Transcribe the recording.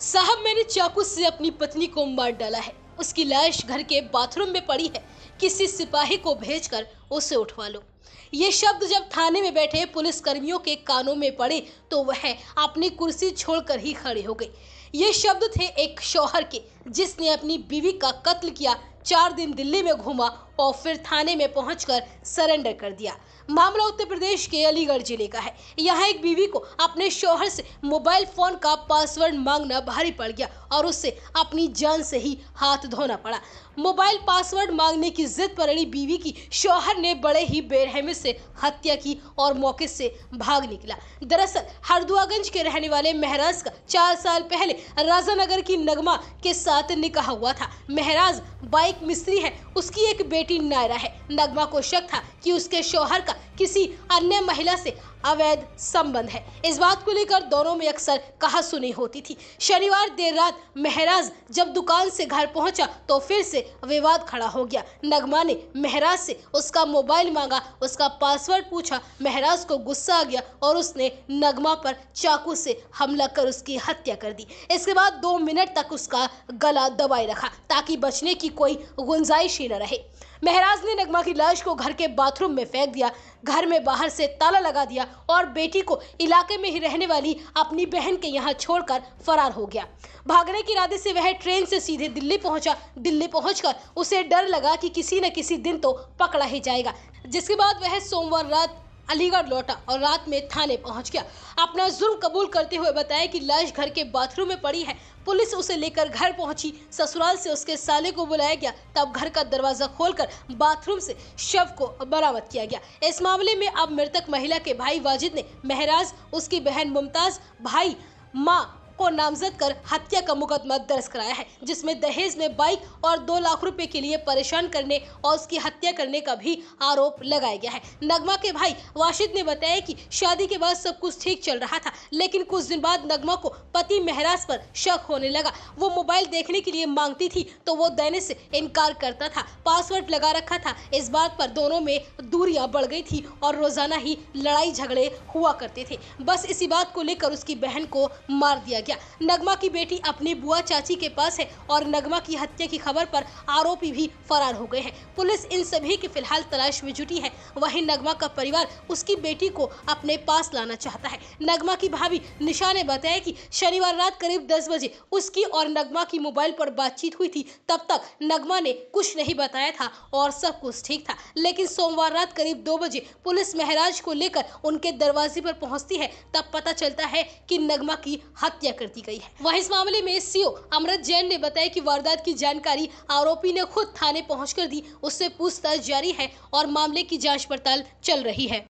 साहब मैंने चाकू से अपनी पत्नी को मार डाला है उसकी लाश घर के बाथरूम में पड़ी है किसी सिपाही को भेजकर उसे उठवा लो ये शब्द जब थाने में बैठे पुलिस कर्मियों के कानों में पड़े तो वह अपनी कुर्सी छोड़कर ही खड़े हो गई ये शब्द थे एक शौहर के जिसने अपनी बीवी का कत्ल किया चार दिन दिल्ली में घूमा और फिर थाने में पहुंचकर सरेंडर कर दिया मामला उत्तर प्रदेश के अलीगढ़ जिले का है यहाँ एक बीवी को अपने शोहर से मोबाइल फोन का पासवर्ड मांगना भारी पड़ गया और उससे अपनी जान से ही हाथ धोना पड़ा मोबाइल पासवर्ड मांगने की जिद पर अड़ी बीवी की शोहर ने बड़े ही बेरहमी से हत्या की और मौके से भाग निकला दरअसल हरदुआगंज के रहने वाले महराज का चार साल पहले राजानगर की नगमा के साथ निकाह हुआ था महराज बाइक मिस्त्री है उसकी एक बेटी नायरा है नगमा को शक था कि उसके शोहर का किसी अन्य महिला से अवैध संबंध है इस बात को लेकर दोनों में अक्सर कहा सुनी होती थी शनिवार देर रात महराज जब दुकान से घर पहुंचा तो फिर से विवाद खड़ा हो गया नगमा ने महराज से उसका मोबाइल मांगा उसका पासवर्ड पूछा महराज को गुस्सा आ गया और उसने नगमा पर चाकू से हमला कर उसकी हत्या कर दी इसके बाद दो मिनट तक उसका गला दबाए रखा ताकि बचने की कोई गुंजाइश ही न रहे महराज ने नगमा की लाश को घर के बाथरूम में फेंक दिया घर में बाहर से ताला लगा दिया और बेटी को इलाके में ही रहने वाली अपनी बहन के यहाँ छोड़कर फरार हो गया भागने के इरादे से वह ट्रेन से सीधे दिल्ली पहुंचा दिल्ली पहुंचकर उसे डर लगा कि किसी न किसी दिन तो पकड़ा ही जाएगा जिसके बाद वह सोमवार रात अलीगढ़ लौटा और रात में थाने पहुंच गया अपना जुर्म कबूल करते हुए बताया कि लाश घर के बाथरूम में पड़ी है पुलिस उसे लेकर घर पहुंची ससुराल से उसके साले को बुलाया गया तब घर का दरवाजा खोलकर बाथरूम से शव को बरामद किया गया इस मामले में अब मृतक महिला के भाई वाजिद ने महराज उसकी बहन मुमताज भाई माँ को नामजद कर हत्या का मुकदमा दर्ज कराया है जिसमें दहेज में बाइक और दो लाख रुपए के लिए परेशान करने और उसकी हत्या करने का भी आरोप लगाया गया है नगमा के भाई वाशिद ने बताया कि शादी के बाद सब कुछ ठीक चल रहा था लेकिन कुछ दिन बाद नगमा को पति महराज पर शक होने लगा वो मोबाइल देखने के लिए मांगती थी तो वो देने से इनकार करता था पासवर्ड लगा रखा था इस बात पर दोनों में दूरियां बढ़ गई थी और रोजाना ही लड़ाई झगड़े हुआ करते थे बस इसी बात को लेकर उसकी बहन को मार दिया गया गया नगमा की बेटी अपनी बुआ चाची के पास है और नगमा की हत्या की खबर पर आरोपी भी फरार हो गए हैं पुलिस इन सभी की फिलहाल तलाश में जुटी है वहीं नगमा का परिवार उसकी बेटी को अपने पास लाना चाहता है नगमा की भाभी निशा ने बताया कि शनिवार रात करीब दस बजे उसकी और नगमा की मोबाइल पर बातचीत हुई थी तब तक नगमा ने कुछ नहीं बताया था और सब कुछ ठीक था लेकिन सोमवार रात करीब दो बजे पुलिस महराज को लेकर उनके दरवाजे पर पहुंचती है तब पता चलता है कि नगमा की हत्या कर दी गई है वही इस मामले में सीओ अमृत जैन ने बताया की वारदात की जानकारी आरोपी ने खुद थाने पहुँच दी उससे पूछताछ जारी है और मामले की जाँच पड़ताल चल रही है